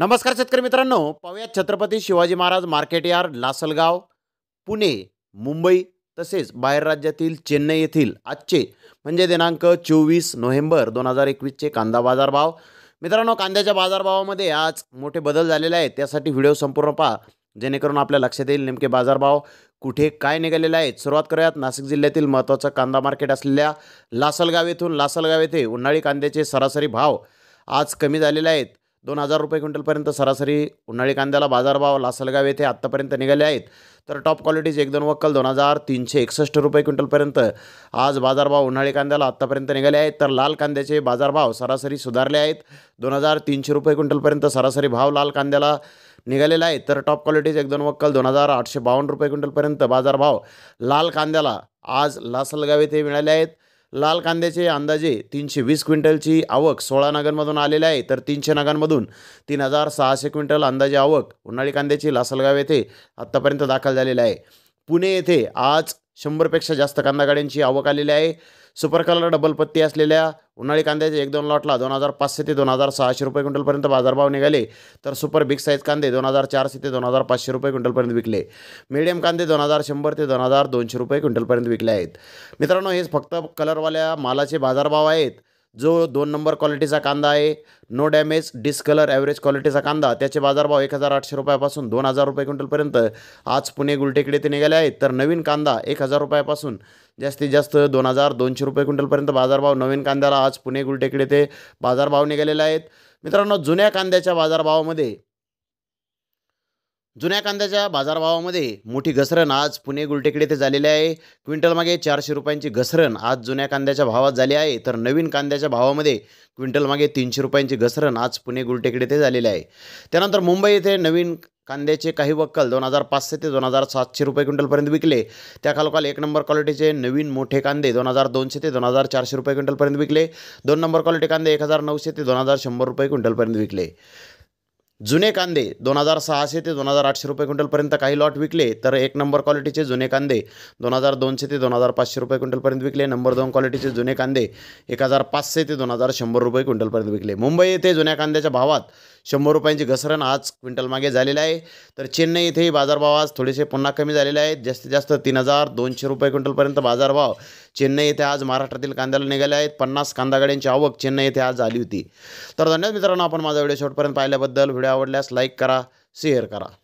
नमस्कार शेतकरी मित्रांनो पाहूयात छत्रपती शिवाजी महाराज मार्केट यार्ड लासलगाव पुणे मुंबई तसेच बाहेर राज्यातील चेन्नई येथील आजचे म्हणजे दिनांक चोवीस नोव्हेंबर दोन हजार एकवीसचे कांदा बाजारभाव मित्रांनो कांद्याच्या बाजारभावामध्ये आज मोठे बदल झालेले आहेत त्यासाठी व्हिडिओ संपूर्ण पहा जेणेकरून आपल्या लक्षात येईल नेमके बाजारभाव कुठे काय निघालेले आहेत सुरुवात करूयात नाशिक जिल्ह्यातील महत्त्वाचा कांदा मार्केट असलेल्या लासलगाव येथून लासलगाव येथे उन्हाळी कांद्याचे सरासरी भाव आज कमी झालेले आहेत दोन हजार रुपये क्विंटलपर्यंत सरासरी उन्हाळी कांद्याला बाजारभाव लासलगाव येथे आत्तापर्यंत निघाले आहेत तर टॉप क्वालिटीज एक दोन वक्कल दोन हजार तीनशे एकसष्ट रुपये क्विंटलपर्यंत आज बाजारभाव उन्हाळी कांद्याला आत्तापर्यंत निघाले आहेत तर लाल कांद्याचे बाजारभाव सरासरी सुधारले आहेत दोन हजार तीनशे रुपये क्विंटलपर्यंत सरासरी भाव लाल कांद्याला निघालेला आहे तर टॉप क्वालिटीज एक दोन वक्कल दोन हजार आठशे बावन्न रुपये क्विंटलपर्यंत बाजारभाव लाल कांद्याला आज लासलगाव येथे मिळाले आहेत लाल कांद्याचे अंदाजे तीनशे वीस क्विंटलची आवक सोळा नगांमधून आलेली आहे तर तीनशे नगांमधून तीन हजार सहाशे क्विंटल अंदाजे आवक उन्हाळी कांद्याची लासलगाव येथे आत्तापर्यंत दाखल झालेली आहे पुणे येथे आज शंभरपेक्षा जास्त कांदा गाड्यांची आवक आलेली आहे सुपर कलर डबल पत्ती असलेल्या उन्हाळी कांद्याचे एक दोन लॉटला दोन हजार पाचशे ते दोन हजार सहाशे रुपये क्विंटलपर्यंत बाजारभाव निघाले तर सुपर बिग साईज कांदे दोन हजार चारशे ते दोन हजार पाचशे रुपये क्विंटलपर्यंत विकले मीडियम कांदे दोन हजार शंभर ते दोन हजार दोनशे रुपये क्विंटलपर्यंत विकले आहेत मित्रांनो हेच फक्त कलरवाल्या मालाचे बाजारभाव आहेत जो दोन नंबर क्वालिटीचा कांदा आहे नो डॅमेज डिस्कलर ॲव्हरेज क्वालिटीचा कांदा त्याचे बाजारभाव एक हजार आठशे रुपयापासून दोन हजार रुपये क्विंटलपर्यंत आज पुणे गुलटेकडे ते निघाले आहेत तर नवीन कांदा एक हजार रुपयापासून जास्तीत जास्त दोन हजार दोनशे रुपये क्विंटलपर्यंत बाजारभाव नवीन कांद्याला आज पुणे गुलटेकडे ते बाजारभाव निघालेले आहेत मित्रांनो जुन्या कांद्याच्या बाजारभावामध्ये जुन्या कांद्याच्या बाजारभावामध्ये मोठी घसरण आज पुणे गुलटेकडे ते झालेली आहे क्विंटलमागे चारशे रुपयांची घसरण आज जुन्या कांद्याच्या भावात झाली आहे तर नवीन कांद्याच्या भावामध्ये क्विंटलमागे तीनशे रुपयांची घसरण आज पुणे गुलटेकडे ते झालेली आहे त्यानंतर मुंबई येथे नवीन कांद्याचे काही वक्कल दोन हजार पाचशे ते दोन हजार सातशे रुपये क्विंटलपर्यंत विकले त्या खालोखाल एक नंबर क्वालिटीचे नवीन मोठे कांदे दोन हजार दोनशे ते दोन हजार चारशे रुपये क्विंटलपर्यंत विकले दोन नंबर क्वालिटी कांदे एक हजार नऊशे ते दोन हजार शंभर रुपये क्विंटलपर्यंत विकले जुने कांदे दोन हजार सहाशे ते दोन हजार आठशे रुपये क्विंटलपर्यंत काही लॉट विकले तर एक नंबर क्वालिटीचे जुने कांदे दोन हजार दोनशे ते दोन हजार पाचशे रुपये क्विंटलपर्यंत विकले नंबर दोन क्वालिटीचे जुने कांदे एक हजार पाचशे ते दोन हजार शंभर रुपये क्विंटलपर्यंत विकले मुंबई येथे जुन्या कांद्याच्या भावात शंभर रुपयांची घसरण आज क्विंटल मागे झालेलं आहे तर चेन्नई येथेही बाजारभाव आज थोडेसे पुन्हा कमी झालेले आहेत जास्तीत जास्त तीन हजार दोनशे रुपये क्विंटलपर्यंत बाजारभाव चेन्नई येथे आज महाराष्ट्रातील कांद्याला निघाले आहेत पन्नास कांदा गाड्यांची आवक चेन्नई येथे आज झाली होती तर धन्यवाद मित्रांनो आपण माझा व्हिडिओ शॉर्टपर्यंत पाहिल्याबद्दल व्हिडिओ आवडल्यास लाईक करा शेअर करा